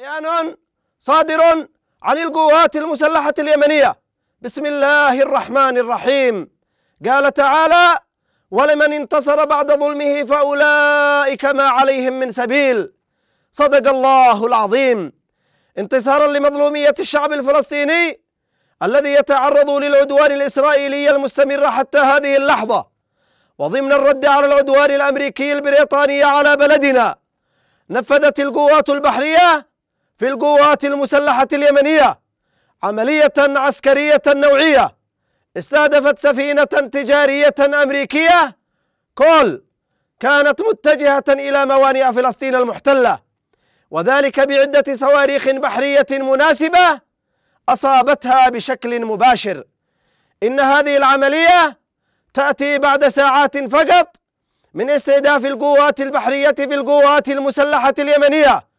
بيان صادر عن القوات المسلحة اليمنية بسم الله الرحمن الرحيم قال تعالى ولمن انتصر بعد ظلمه فأولئك ما عليهم من سبيل صدق الله العظيم انتصارا لمظلومية الشعب الفلسطيني الذي يتعرض للعدوان الإسرائيلي المستمر حتى هذه اللحظة وضمن الرد على العدوان الأمريكي البريطاني على بلدنا نفذت القوات البحرية في القوات المسلحة اليمنية عملية عسكرية نوعية استهدفت سفينة تجارية أمريكية كول كانت متجهة إلى موانئ فلسطين المحتلة وذلك بعدة صواريخ بحرية مناسبة أصابتها بشكل مباشر إن هذه العملية تأتي بعد ساعات فقط من استهداف القوات البحرية في القوات المسلحة اليمنية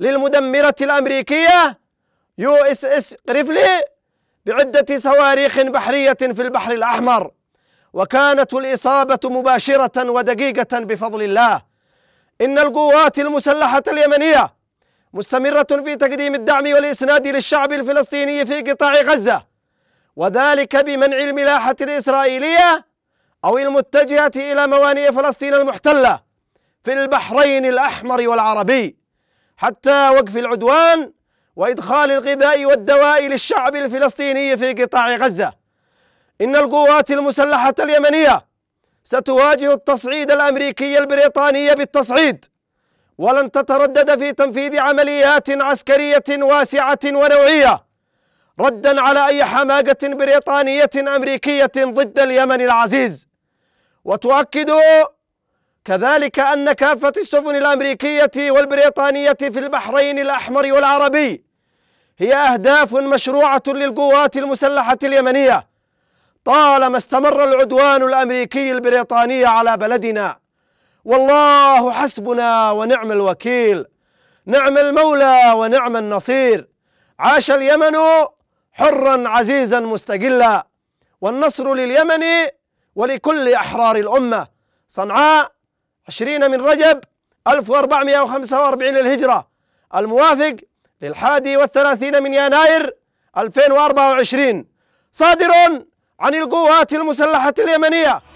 للمدمرة الأمريكية يو اس اس قريفلي بعدة صواريخ بحرية في البحر الأحمر وكانت الإصابة مباشرة ودقيقة بفضل الله إن القوات المسلحة اليمنية مستمرة في تقديم الدعم والإسناد للشعب الفلسطيني في قطاع غزة وذلك بمنع الملاحة الإسرائيلية أو المتجهة إلى موانئ فلسطين المحتلة في البحرين الأحمر والعربي حتى وقف العدوان وإدخال الغذاء والدواء للشعب الفلسطيني في قطاع غزة إن القوات المسلحة اليمنية ستواجه التصعيد الأمريكي البريطاني بالتصعيد ولن تتردد في تنفيذ عمليات عسكرية واسعة ونوعية ردا على أي حماقة بريطانية أمريكية ضد اليمن العزيز وتؤكد كذلك أن كافة السفن الأمريكية والبريطانية في البحرين الأحمر والعربي هي أهداف مشروعة للقوات المسلحة اليمنية طالما استمر العدوان الأمريكي البريطاني على بلدنا والله حسبنا ونعم الوكيل نعم المولى ونعم النصير عاش اليمن حرا عزيزا مستقلا والنصر لليمن ولكل أحرار الأمة صنعاء عشرين من رجب 1445 للهجرة الموافق للحادي والثلاثين من يناير 2024 صادر عن القوات المسلحة اليمنية